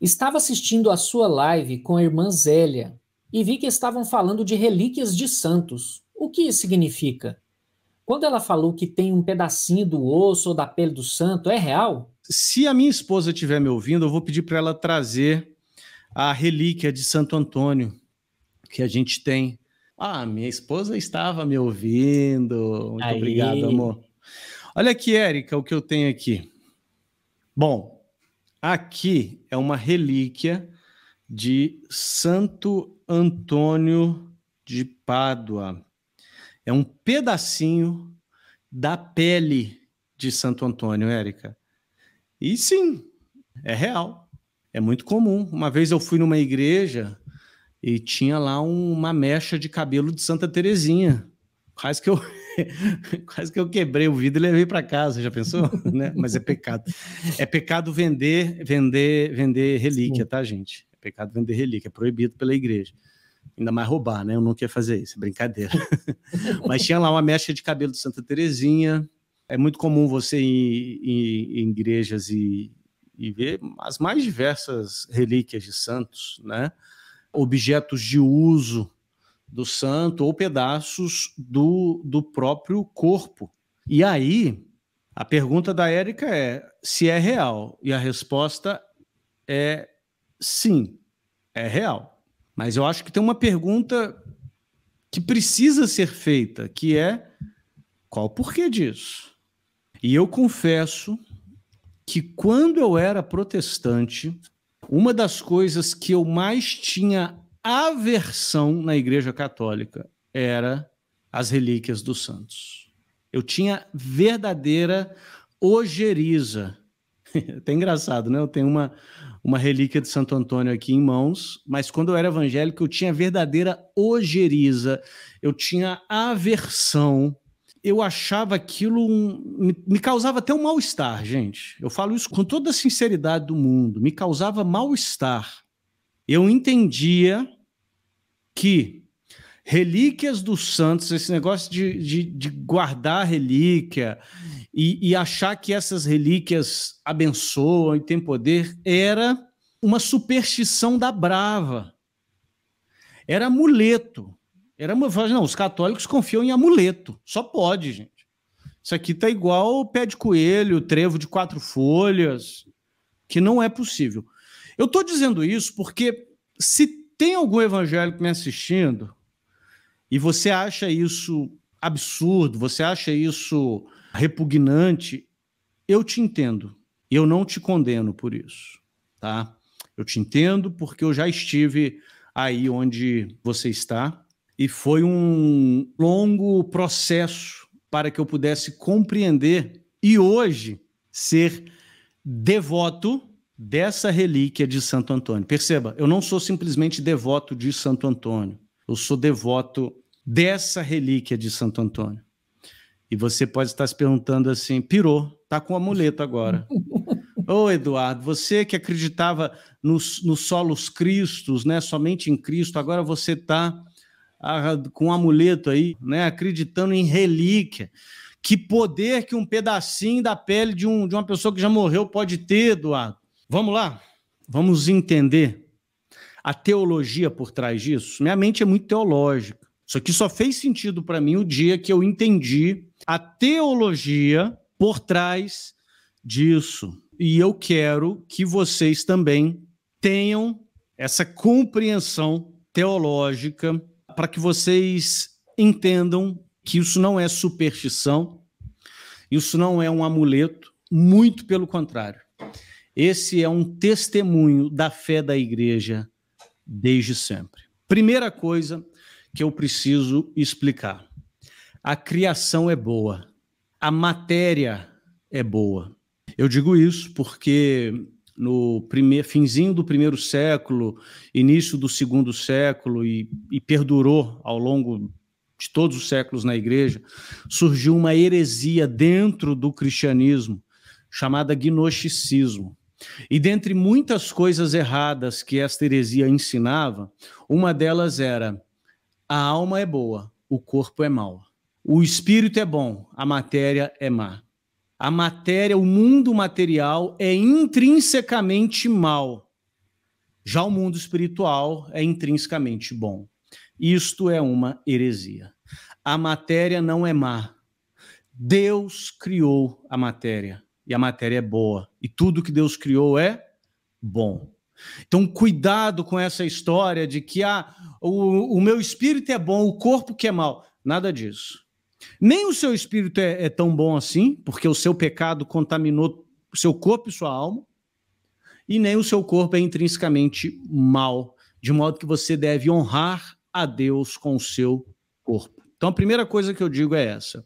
Estava assistindo a sua live com a irmã Zélia e vi que estavam falando de relíquias de santos. O que isso significa? Quando ela falou que tem um pedacinho do osso ou da pele do santo, é real? Se a minha esposa estiver me ouvindo, eu vou pedir para ela trazer a relíquia de Santo Antônio que a gente tem. Ah, minha esposa estava me ouvindo. Muito Aí. obrigado, amor. Olha aqui, Érica, o que eu tenho aqui. Bom, Aqui é uma relíquia de Santo Antônio de Pádua. É um pedacinho da pele de Santo Antônio, Érica. E sim, é real. É muito comum. Uma vez eu fui numa igreja e tinha lá uma mecha de cabelo de Santa Terezinha. Quase que eu quase que eu quebrei o vidro e levei para casa, já pensou? né? Mas é pecado. É pecado vender, vender, vender relíquia, tá, gente? É pecado vender relíquia, é proibido pela igreja. Ainda mais roubar, né? Eu não queria fazer isso, é brincadeira. Mas tinha lá uma mecha de cabelo de Santa Terezinha. É muito comum você ir, em igrejas e, e ver as mais diversas relíquias de santos, né? Objetos de uso do santo ou pedaços do, do próprio corpo. E aí, a pergunta da Érica é se é real. E a resposta é sim, é real. Mas eu acho que tem uma pergunta que precisa ser feita, que é qual o porquê disso? E eu confesso que quando eu era protestante, uma das coisas que eu mais tinha aversão na Igreja Católica era as relíquias dos santos. Eu tinha verdadeira ojeriza. Até engraçado, né? Eu tenho uma, uma relíquia de Santo Antônio aqui em mãos, mas quando eu era evangélico, eu tinha verdadeira ojeriza, eu tinha aversão, eu achava aquilo. Um, me, me causava até um mal-estar, gente. Eu falo isso com toda a sinceridade do mundo, me causava mal-estar eu entendia que relíquias dos santos, esse negócio de, de, de guardar relíquia e, e achar que essas relíquias abençoam e têm poder, era uma superstição da brava. Era amuleto. Era não, os católicos confiam em amuleto. Só pode, gente. Isso aqui tá igual o pé de coelho, trevo de quatro folhas, que não é possível. Eu estou dizendo isso porque se tem algum evangélico me assistindo e você acha isso absurdo, você acha isso repugnante, eu te entendo. Eu não te condeno por isso, tá? Eu te entendo porque eu já estive aí onde você está e foi um longo processo para que eu pudesse compreender e hoje ser devoto dessa relíquia de Santo Antônio. Perceba, eu não sou simplesmente devoto de Santo Antônio, eu sou devoto dessa relíquia de Santo Antônio. E você pode estar se perguntando assim: pirou, tá com o amuleto agora. Ô oh, Eduardo, você que acreditava nos, nos solos cristos, né, somente em Cristo, agora você está ah, com um amuleto aí, né, acreditando em relíquia. Que poder que um pedacinho da pele de, um, de uma pessoa que já morreu pode ter, Eduardo. Vamos lá? Vamos entender a teologia por trás disso? Minha mente é muito teológica. Isso aqui só fez sentido para mim o dia que eu entendi a teologia por trás disso. E eu quero que vocês também tenham essa compreensão teológica para que vocês entendam que isso não é superstição, isso não é um amuleto, muito pelo contrário. Esse é um testemunho da fé da igreja desde sempre. Primeira coisa que eu preciso explicar: a criação é boa, a matéria é boa. Eu digo isso porque no primeiro, finzinho do primeiro século, início do segundo século e, e perdurou ao longo de todos os séculos na igreja, surgiu uma heresia dentro do cristianismo chamada gnosticismo. E dentre muitas coisas erradas que esta heresia ensinava, uma delas era: a alma é boa, o corpo é mau. O espírito é bom, a matéria é má. A matéria, o mundo material é intrinsecamente mau; Já o mundo espiritual é intrinsecamente bom. Isto é uma heresia. A matéria não é má. Deus criou a matéria e a matéria é boa. E tudo que Deus criou é bom. Então, cuidado com essa história de que ah, o, o meu espírito é bom, o corpo que é mal. Nada disso. Nem o seu espírito é, é tão bom assim, porque o seu pecado contaminou o seu corpo e sua alma, e nem o seu corpo é intrinsecamente mal, de modo que você deve honrar a Deus com o seu corpo. Então, a primeira coisa que eu digo é essa: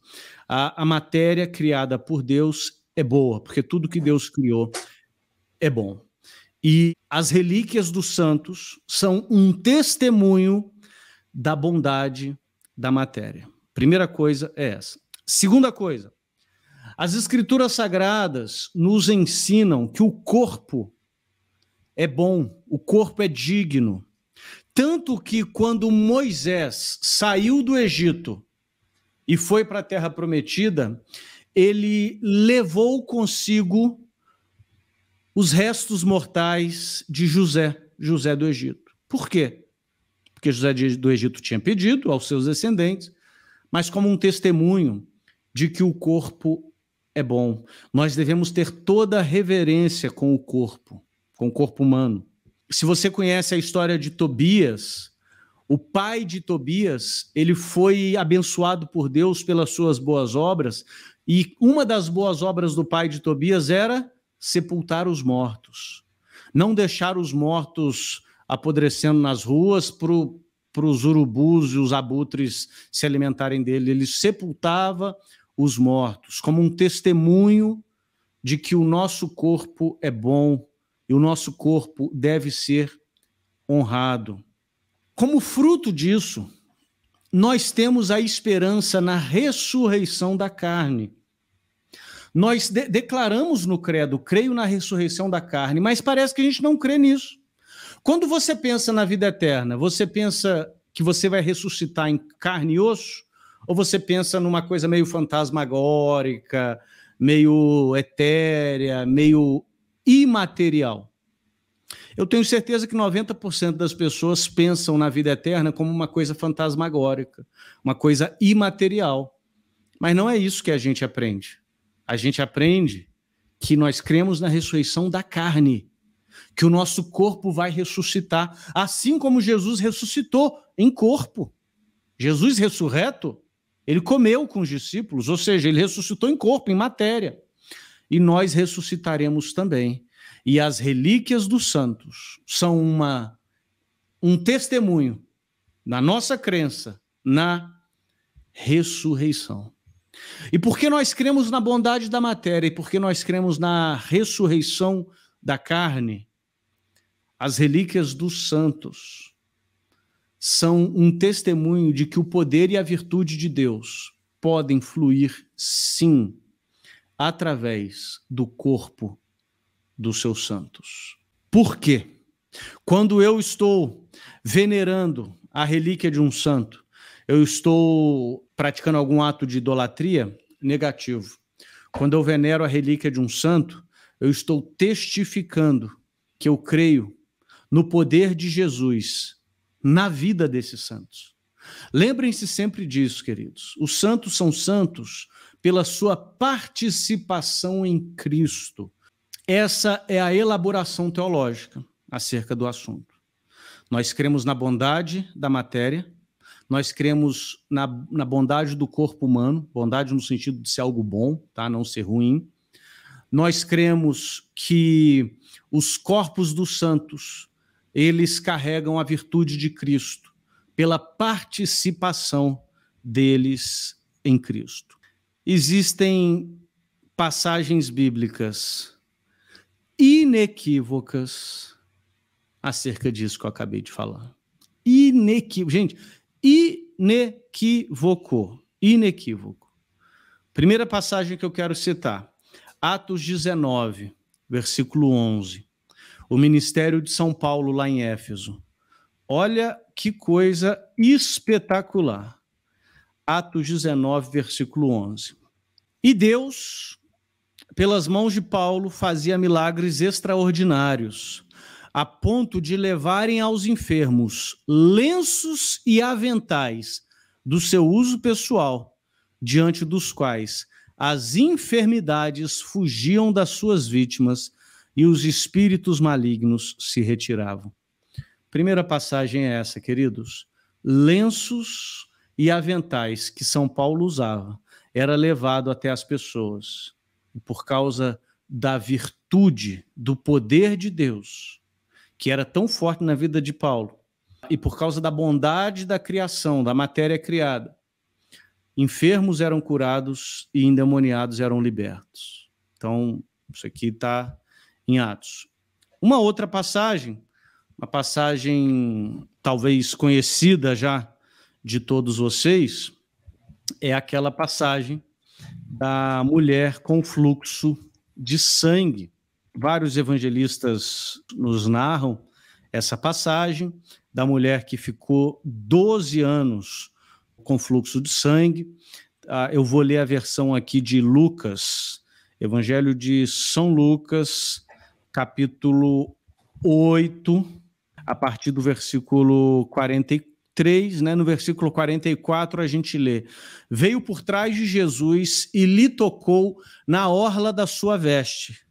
a, a matéria criada por Deus é boa, porque tudo que Deus criou é bom. E as relíquias dos santos são um testemunho da bondade da matéria. Primeira coisa é essa. Segunda coisa, as escrituras sagradas nos ensinam que o corpo é bom, o corpo é digno. Tanto que quando Moisés saiu do Egito e foi para a terra prometida, ele levou consigo os restos mortais de José, José do Egito. Por quê? Porque José do Egito tinha pedido aos seus descendentes, mas como um testemunho de que o corpo é bom. Nós devemos ter toda a reverência com o corpo, com o corpo humano. Se você conhece a história de Tobias, o pai de Tobias, ele foi abençoado por Deus pelas suas boas obras, e uma das boas obras do pai de Tobias era sepultar os mortos, não deixar os mortos apodrecendo nas ruas para os urubus e os abutres se alimentarem dele. Ele sepultava os mortos como um testemunho de que o nosso corpo é bom e o nosso corpo deve ser honrado. Como fruto disso, nós temos a esperança na ressurreição da carne. Nós de declaramos no credo, creio na ressurreição da carne, mas parece que a gente não crê nisso. Quando você pensa na vida eterna, você pensa que você vai ressuscitar em carne e osso? Ou você pensa numa coisa meio fantasmagórica, meio etérea, meio imaterial? Eu tenho certeza que 90% das pessoas pensam na vida eterna como uma coisa fantasmagórica, uma coisa imaterial. Mas não é isso que a gente aprende. A gente aprende que nós cremos na ressurreição da carne, que o nosso corpo vai ressuscitar, assim como Jesus ressuscitou em corpo. Jesus ressurreto, ele comeu com os discípulos, ou seja, ele ressuscitou em corpo, em matéria. E nós ressuscitaremos também. E as relíquias dos santos são uma, um testemunho na nossa crença na ressurreição. E porque nós cremos na bondade da matéria e porque nós cremos na ressurreição da carne, as relíquias dos santos são um testemunho de que o poder e a virtude de Deus podem fluir, sim, através do corpo dos seus santos. Por quê? Quando eu estou venerando a relíquia de um santo, eu estou praticando algum ato de idolatria negativo. Quando eu venero a relíquia de um santo, eu estou testificando que eu creio no poder de Jesus na vida desses santos. Lembrem-se sempre disso, queridos. Os santos são santos pela sua participação em Cristo. Essa é a elaboração teológica acerca do assunto. Nós cremos na bondade da matéria, nós cremos na, na bondade do corpo humano, bondade no sentido de ser algo bom, tá? não ser ruim. Nós cremos que os corpos dos santos, eles carregam a virtude de Cristo pela participação deles em Cristo. Existem passagens bíblicas inequívocas acerca disso que eu acabei de falar. Inequívoco. Gente, inequívoco. Inequívoco. Primeira passagem que eu quero citar. Atos 19, versículo 11. O ministério de São Paulo lá em Éfeso. Olha que coisa espetacular. Atos 19, versículo 11. E Deus, pelas mãos de Paulo, fazia milagres extraordinários, a ponto de levarem aos enfermos lenços e aventais do seu uso pessoal, diante dos quais as enfermidades fugiam das suas vítimas e os espíritos malignos se retiravam. Primeira passagem é essa, queridos. Lenços e aventais que São Paulo usava era levado até as pessoas e por causa da virtude do poder de Deus, que era tão forte na vida de Paulo, e por causa da bondade da criação, da matéria criada, enfermos eram curados e endemoniados eram libertos. Então, isso aqui está em Atos. Uma outra passagem, uma passagem talvez conhecida já de todos vocês, é aquela passagem da mulher com fluxo de sangue. Vários evangelistas nos narram essa passagem da mulher que ficou 12 anos com fluxo de sangue. Ah, eu vou ler a versão aqui de Lucas, Evangelho de São Lucas, capítulo 8, a partir do versículo 44 3, né, no versículo 44, a gente lê: Veio por trás de Jesus e lhe tocou na orla da sua veste,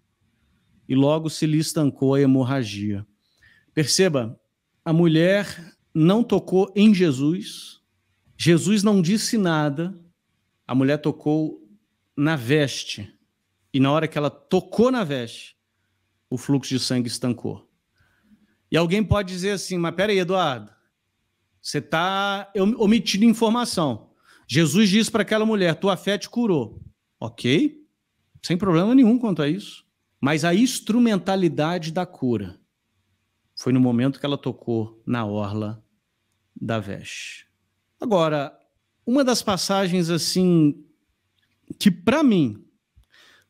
e logo se lhe estancou a hemorragia. Perceba, a mulher não tocou em Jesus, Jesus não disse nada, a mulher tocou na veste, e na hora que ela tocou na veste, o fluxo de sangue estancou. E alguém pode dizer assim: Mas peraí, Eduardo você está omitindo informação. Jesus disse para aquela mulher: tua fé te curou. Ok, sem problema nenhum quanto a isso. Mas a instrumentalidade da cura foi no momento que ela tocou na orla da veste. Agora, uma das passagens assim que para mim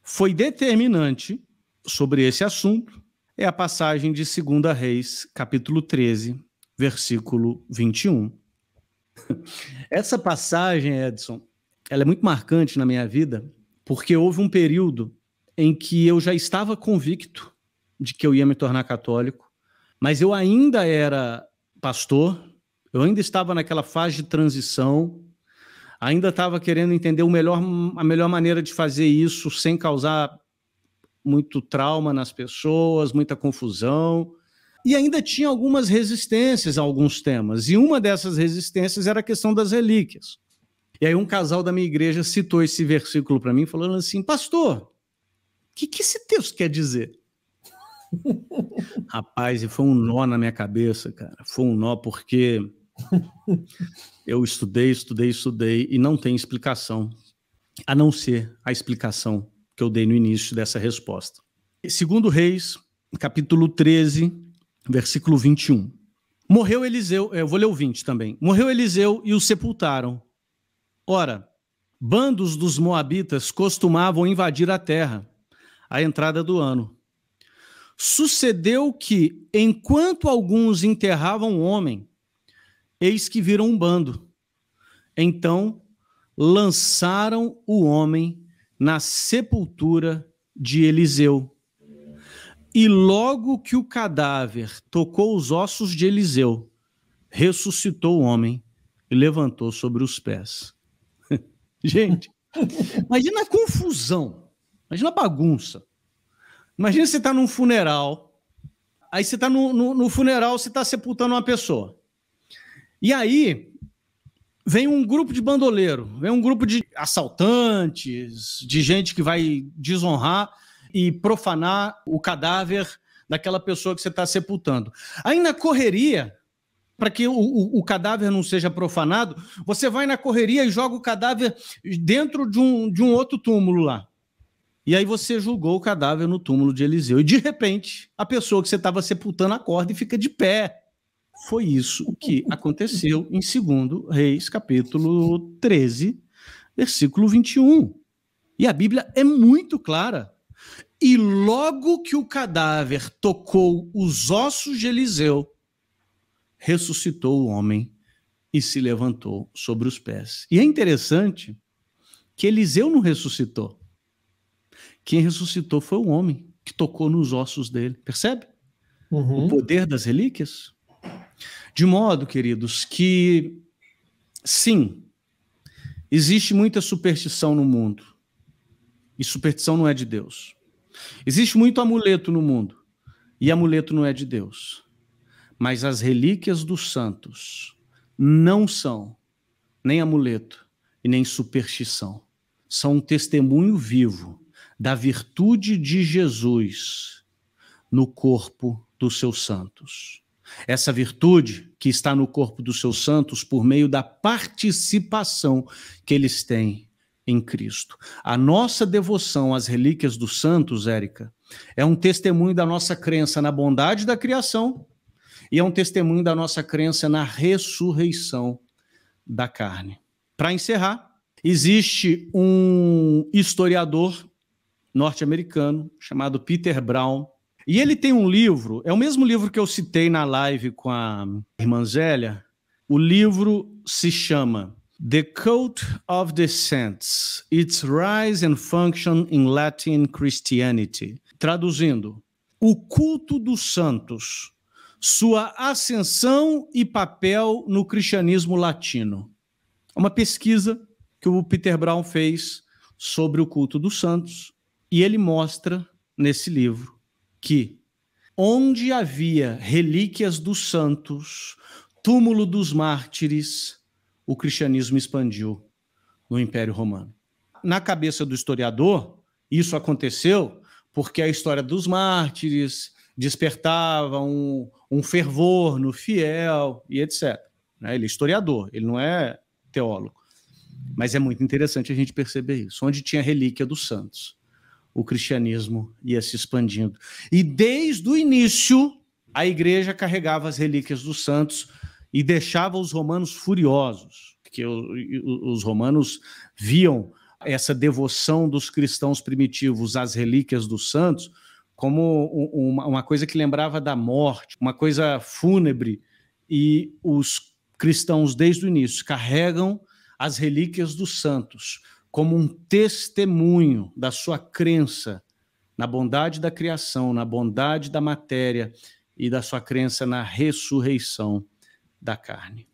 foi determinante sobre esse assunto é a passagem de 2 Reis, capítulo 13, versículo 21. Essa passagem, Edson, ela é muito marcante na minha vida, porque houve um período em que eu já estava convicto de que eu ia me tornar católico, mas eu ainda era pastor, eu ainda estava naquela fase de transição, ainda estava querendo entender melhor, a melhor maneira de fazer isso sem causar muito trauma nas pessoas, muita confusão. E ainda tinha algumas resistências a alguns temas, e uma dessas resistências era a questão das relíquias. E aí um casal da minha igreja citou esse versículo para mim, falando assim: Pastor, o que, que esse texto quer dizer? Rapaz, e foi um nó na minha cabeça, cara. Foi um nó porque eu estudei, estudei, estudei e não tem explicação, a não ser a explicação que eu dei no início dessa resposta. Segundo Reis, capítulo 13, versículo 21. Morreu Eliseu, é, eu vou ler o 20 também. Morreu Eliseu e o sepultaram. Ora, bandos dos moabitas costumavam invadir a terra à entrada do ano. Sucedeu que, enquanto alguns enterravam um homem, eis que viram um bando. Então lançaram o homem na sepultura de Eliseu e logo que o cadáver tocou os ossos de Eliseu, ressuscitou o homem e levantou sobre os pés. Gente, imagina a confusão, imagina a bagunça. Imagina você está num funeral, aí você está no, no, no funeral, você está sepultando uma pessoa. E aí vem um grupo de bandoleiro, vem um grupo de assaltantes, de gente que vai desonrar e profanar o cadáver daquela pessoa que você está sepultando. Aí na correria, para que o, o, o, cadáver não seja profanado, você vai na correria e joga o cadáver dentro de um, de um outro túmulo lá. E aí você julgou o cadáver no túmulo de Eliseu. E de repente, a pessoa que você estava sepultando acorda e fica de pé. Foi isso que aconteceu em 2 Reis, capítulo 13, versículo 21. E a Bíblia é muito clara e logo que o cadáver tocou os ossos de Eliseu, ressuscitou o homem e se levantou sobre os pés. E é interessante que Eliseu não ressuscitou. Quem ressuscitou foi o homem que tocou nos ossos dele. Percebe? Uhum. O poder das relíquias. De modo, queridos, que sim, existe muita superstição no mundo. E superstição não é de Deus. Existe muito amuleto no mundo. E amuleto não é de Deus. Mas as relíquias dos santos não são nem amuleto e nem superstição. São um testemunho vivo da virtude de Jesus no corpo dos seus santos. Essa virtude que está no corpo dos seus santos por meio da participação que eles têm em Cristo. A nossa devoção às relíquias dos santos, Érica, é um testemunho da nossa crença na bondade da criação e é um testemunho da nossa crença na ressurreição da carne. Para encerrar, existe um historiador norte-americano chamado Peter Brown. E ele tem um livro, é o mesmo livro que eu citei na live com a irmã Zélia. O livro se chama The Cult of the Saints, Its Rise and Function in Latin Christianity. Traduzindo, O Culto dos Santos, Sua Ascensão e Papel no Cristianismo Latino. Uma pesquisa que o Peter Brown fez sobre o culto dos santos e ele mostra nesse livro que onde havia relíquias dos santos, túmulo dos mártires, o cristianismo expandiu no Império Romano. Na cabeça do historiador, isso aconteceu porque a história dos mártires despertava um, um fervor no fiel e etc. Né? Ele é historiador, ele não é teólogo. Mas é muito interessante a gente perceber isso. Onde tinha relíquia dos santos, o cristianismo ia se expandindo. E desde o início, a igreja carregava as relíquias dos santos e deixava os romanos furiosos, porque os romanos viam essa devoção dos cristãos primitivos às relíquias dos santos como uma coisa que lembrava da morte, uma coisa fúnebre, e os cristãos desde o início carregam as relíquias dos santos como um testemunho da sua crença na bondade da criação, na bondade da matéria e da sua crença na ressurreição da carne.